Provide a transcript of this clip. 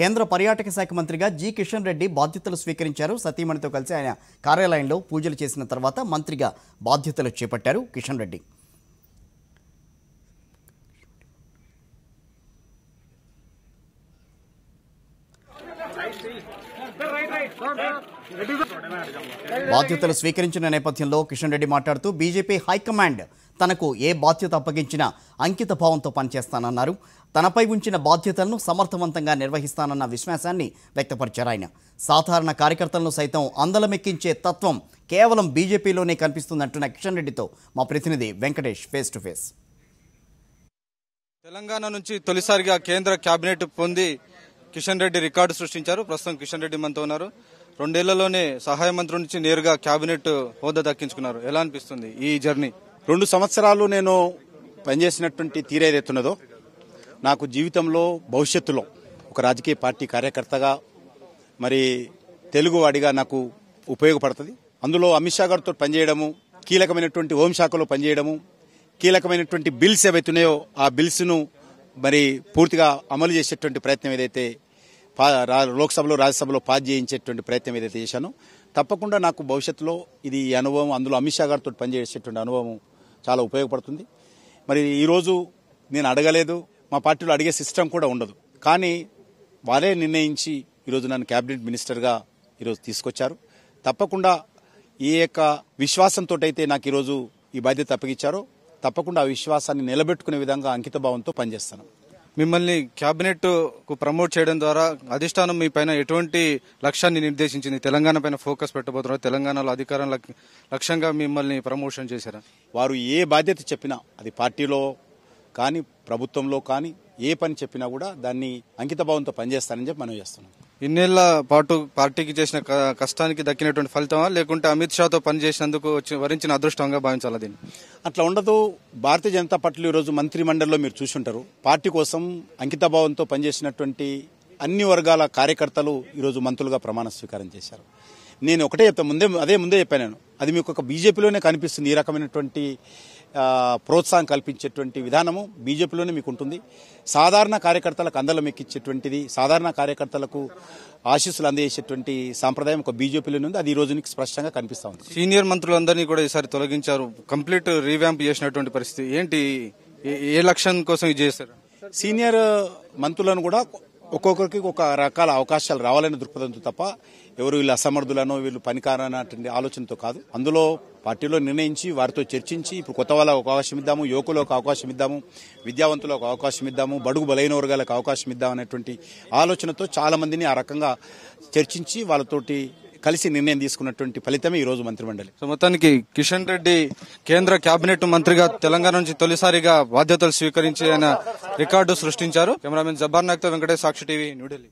కేంద్ర పర్యాటక శాఖ మంత్రిగా జి కిషన్ రెడ్డి బాధ్యతలు స్వీకరించారు సతీమణితో కలిసి ఆయన కార్యాలయంలో పూజలు చేసిన తర్వాత మంత్రిగా బాధ్యతలు చేపట్టారు కిషన్ రెడ్డి Thank you. బాధ్యతలు స్వీకరించిన నేపథ్యంలో కిషన్ రెడ్డి మాట్లాడుతూ బీజేపీ హైకమాండ్ తనకు ఏ బాధ్యత అప్పగించినా అంకిత భావంతో పనిచేస్తానన్నారు తనపై ఉంచిన బాధ్యతలను సమర్థవంతంగా నిర్వహిస్తానన్న విశ్వాసాన్ని వ్యక్తపరిచారు ఆయన సాధారణ కార్యకర్తలను సైతం అందలమెక్కించే తత్వం కేవలం బీజేపీలోనే కనిపిస్తుందంటున్న కిషన్ రెడ్డితో మా ప్రతినిధి Venkatesh face to face Telangana నుంచి తొలిసారిగా కేంద్ర కేబినెట్ పొంది కిషన్ రెడ్డి రికార్డు సృష్టించారు ప్రస్తుతం కిషన్ రెడ్డి మనతో ఉన్నారు రెండేళ్లలోనే సహాయ మంత్రి నుంచి నేరుగా కేబినెట్ హోదా దక్కించుకున్నారు ఎలా అనిపిస్తుంది ఈ జర్నీ రెండు సంవత్సరాలు నేను పనిచేసినటువంటి తీరేదెత్తున్నదో నాకు జీవితంలో భవిష్యత్తులో ఒక రాజకీయ పార్టీ కార్యకర్తగా మరి తెలుగువాడిగా నాకు ఉపయోగపడుతుంది అందులో అమిత్ షా గారితో పనిచేయడము కీలకమైనటువంటి హోంశాఖలో పనిచేయడము కీలకమైనటువంటి బిల్స్ ఏవైతున్నాయో ఆ బిల్స్ను మరి పూర్తిగా అమలు చేసేటువంటి ప్రయత్నం ఏదైతే లోక్సభలో రాజ్యసభలో పాస్ చేయించేటువంటి ప్రయత్నం ఏదైతే చేశానో తప్పకుండా నాకు భవిష్యత్తులో ఇది అనుభవం అందులో అమిత్ షా గారితో పనిచేసేటువంటి అనుభవం చాలా ఉపయోగపడుతుంది మరి ఈరోజు నేను అడగలేదు మా పార్టీలో అడిగే సిస్టమ్ కూడా ఉండదు కానీ వారే నిర్ణయించి ఈరోజు నన్ను క్యాబినెట్ మినిస్టర్గా ఈరోజు తీసుకొచ్చారు తప్పకుండా ఈ యొక్క విశ్వాసంతో అయితే నాకు ఈరోజు ఈ బాధ్యత అప్పగించారో తప్పకుండా ఆ విశ్వాసాన్ని నిలబెట్టుకునే విధంగా అంకితభావంతో పనిచేస్తాను మిమ్మల్ని క్యాబినెట్ కు ప్రమోట్ చేయడం ద్వారా అధిష్టానం మీ పైన ఎటువంటి లక్ష్యాన్ని నిర్దేశించింది తెలంగాణ పైన ఫోకస్ పెట్టబోతున్నారు తెలంగాణలో అధికారం లక్ష్యంగా మిమ్మల్ని ప్రమోషన్ చేశారా వారు ఏ బాధ్యత చెప్పినా అది పార్టీలో కానీ ప్రభుత్వంలో కానీ ఏ పని చెప్పినా కూడా దాన్ని అంకితభావంతో పనిచేస్తానని చెప్పి మనం చేస్తున్నాం ఇన్నేళ్ల పాటు పార్టీకి చేసిన కష్టానికి దక్కినటువంటి ఫలితమా లేకుంటే అమిత్ షాతో పనిచేసినందుకు వరించిన అదృష్టంగా భావించాలా దీన్ని అట్లా ఉండదు భారతీయ జనతా పార్టీలో ఈరోజు మంత్రి మండలిలో మీరు చూసుంటారు పార్టీ కోసం అంకితభావంతో పనిచేసినటువంటి అన్ని వర్గాల కార్యకర్తలు ఈరోజు మంత్రులుగా ప్రమాణ స్వీకారం చేశారు నేను ఒకటే చెప్తాను ముందే అదే ముందే చెప్పాను అది మీకు ఒక బీజేపీలోనే కనిపిస్తుంది ఈ రకమైనటువంటి ప్రోత్సాహం కల్పించేటువంటి విధానము బీజేపీలోనే మీకు ఉంటుంది సాధారణ కార్యకర్తలకు అందలం ఎక్కించేటువంటిది సాధారణ కార్యకర్తలకు ఆశీస్సులు అందజేసేటువంటి సాంప్రదాయం ఒక బీజేపీలోనే ఉంది అది ఈ రోజునికి స్పష్టంగా కనిపిస్తా ఉంది సీనియర్ మంత్రులందరినీ కూడా ఈసారి తొలగించారు కంప్లీట్ రీవ్యాంప్ చేసినటువంటి పరిస్థితి ఏంటి ఏ లక్ష్యం కోసం ఇది చేస్తారు సీనియర్ మంత్రులను కూడా ఒక్కొక్కరికి ఒక రకాల అవకాశాలు రావాలనే దృక్పథంతో తప్ప ఎవరు వీళ్ళు అసమర్థులనో వీళ్ళు పనికారనటువంటి ఆలోచనతో కాదు అందులో పార్టీలో నిర్ణయించి వారితో చర్చించి ఇప్పుడు కొత్త వాళ్ళకు అవకాశం ఇద్దాము యువకులకు అవకాశం ఇద్దాము విద్యావంతులకు అవకాశం ఇద్దాము బడుగు బలైన వర్గాలకు అవకాశం ఇద్దాం అనేటువంటి ఆలోచనతో చాలా మందిని ఆ రకంగా చర్చించి వాళ్ళతోటి కలిసి నిర్ణయం తీసుకున్నటువంటి ఫలితమే రోజు మంత్రిమండలి సో మొత్తానికి కిషన్ రెడ్డి కేంద్ర కేబినెట్ మంత్రిగా తెలంగాణ నుంచి తొలిసారిగా బాధ్యతలు స్వీకరించి ఆయన రికార్డు సృష్టించారు కెమెరామెన్ జబార్ నాగ్తో వెంకటేష్ సాక్షి టీవీ న్యూఢిల్లీ